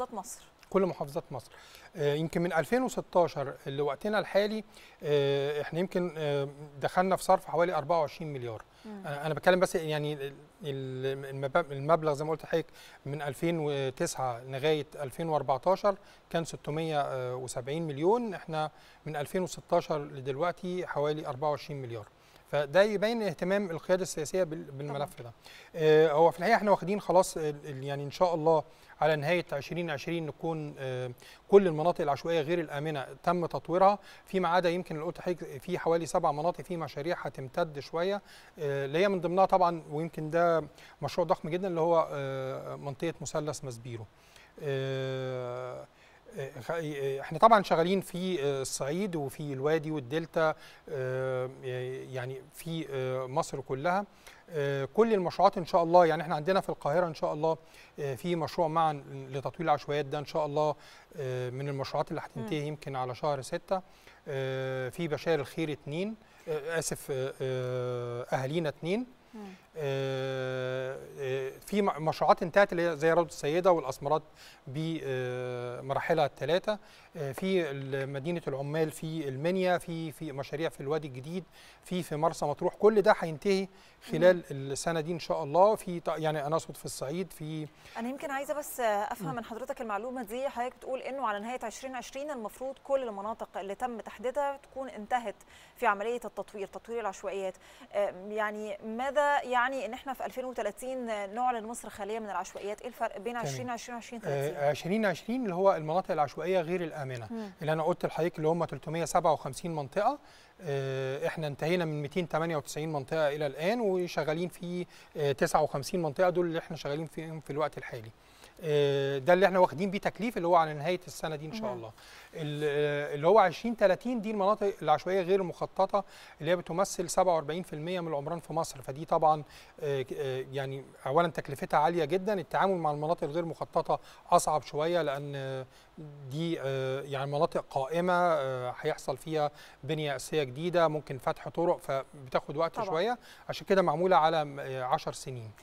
محافظات مصر كل محافظات مصر آه، يمكن من 2016 لوقتنا الحالي آه، احنا يمكن آه، دخلنا في صرف حوالي 24 مليار انا بتكلم بس يعني المبلغ زي ما قلت لحضرتك من 2009 لغايه 2014 كان 670 مليون احنا من 2016 لدلوقتي حوالي 24 مليار فده يبين اهتمام القياده السياسيه بالملف ده آه، هو في الحقيقه احنا واخدين خلاص يعني ان شاء الله على نهايه 2020 نكون آه، كل المناطق العشوائيه غير الامنه تم تطويرها فيما عدا يمكن اللي قلت حضرتك في حوالي سبع مناطق في مشاريع هتمتد شويه آه، اللي هي من ضمنها طبعا ويمكن ده مشروع ضخم جدا اللي هو منطقه مثلث مسبيرو احنا طبعا شغالين في آه، الصعيد وفي الوادي والدلتا آه، يعني في آه، مصر كلها كل المشروعات ان شاء الله يعني احنا عندنا في القاهره ان شاء الله في مشروع معا لتطوير العشوائيات ده ان شاء الله من المشروعات اللي هتنتهي يمكن على شهر ستة في بشار الخير اتنين اسف اهالينا اتنين آه، آه، في مشروعات انتهت اللي هي زي روضه السيده والاسمرات بمراحلها آه، الثلاثه في مدينه العمال في المنيا في في مشاريع في الوادي الجديد في في مرسى مطروح كل ده هينتهي خلال السنه دي ان شاء الله في يعني انا اقصد في الصعيد في انا يمكن عايزه بس افهم من حضرتك المعلومه دي حضرتك بتقول انه على نهايه 2020 المفروض كل المناطق اللي تم تحديدها تكون انتهت في عمليه التطوير تطوير العشوائيات يعني ماذا يعني يعني ان احنا في 2030 نعلن مصر خاليه من العشوائيات ايه الفرق بين 2020 و 2030 2020 اللي هو المناطق العشوائيه غير الامنه مم. اللي انا قلت لحضرتك اللي هم 357 منطقه آه، احنا انتهينا من 298 منطقه الى الان وشغالين في 59 آه، منطقه دول اللي احنا شغالين فيهم في الوقت الحالي آه، ده اللي احنا واخدين بيه تكليف اللي هو على نهايه السنه دي ان شاء الله آه، اللي هو 20 30 دي المناطق العشوائيه غير المخططه اللي هي بتمثل 47% من العمران في مصر فدي طبعا آه، يعني اولا تكلفتها عاليه جدا التعامل مع المناطق الغير مخططه اصعب شويه لان دي يعني مناطق قائمه هيحصل فيها بنيه اساسيه جديده ممكن فتح طرق فبتاخد وقت طبعا. شويه عشان كده معموله على 10 سنين